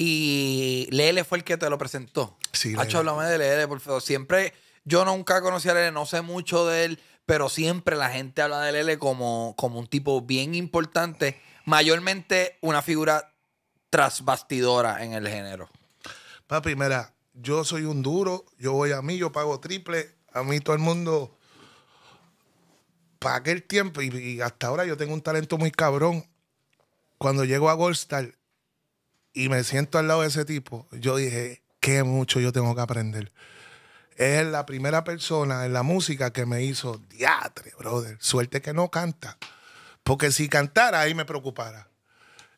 Y Lele fue el que te lo presentó. Sí, Hacho, háblame de Lele, por favor. Siempre, yo nunca conocí a Lele, no sé mucho de él, pero siempre la gente habla de Lele como, un tipo bien importante, mayormente una figura trasbastidora en el género. Papi, mira, yo soy un duro, yo voy a mí, yo pago triple, a mí todo el mundo... Para aquel tiempo, y hasta ahora yo tengo un talento muy cabrón. Cuando llego a Goldstar, y me siento al lado de ese tipo, yo dije, qué mucho yo tengo que aprender. Es la primera persona en la música que me hizo diatre, brother. Suerte que no canta. Porque si cantara, ahí me preocupara.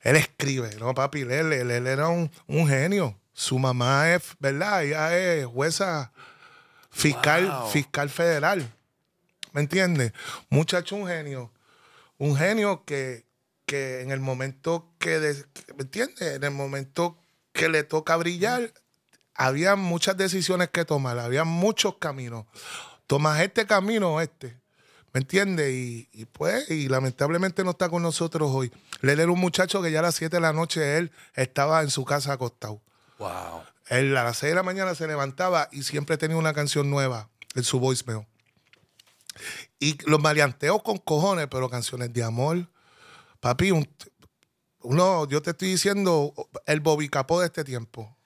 Él escribe, ¿no, papi? Él, él, era un, genio. Su mamá es, ¿verdad? Ella es jueza fiscal, fiscal federal. ¿Me entiendes? Muchacho, un genio. Un genio que, que en el momento que, ¿me En el momento que le toca brillar, había muchas decisiones que tomar, había muchos caminos. Tomas este camino o este. ¿Me entiendes? Y, pues, y lamentablemente no está con nosotros hoy. Lele era un muchacho que ya a las 7 de la noche él estaba en su casa acostado. Wow. Él a las 6 de la mañana se levantaba y siempre tenía una canción nueva en su voicemail. Y los maleanteos con cojones, pero canciones de amor, Papi, un, uno, yo te estoy diciendo el bobicapó de este tiempo.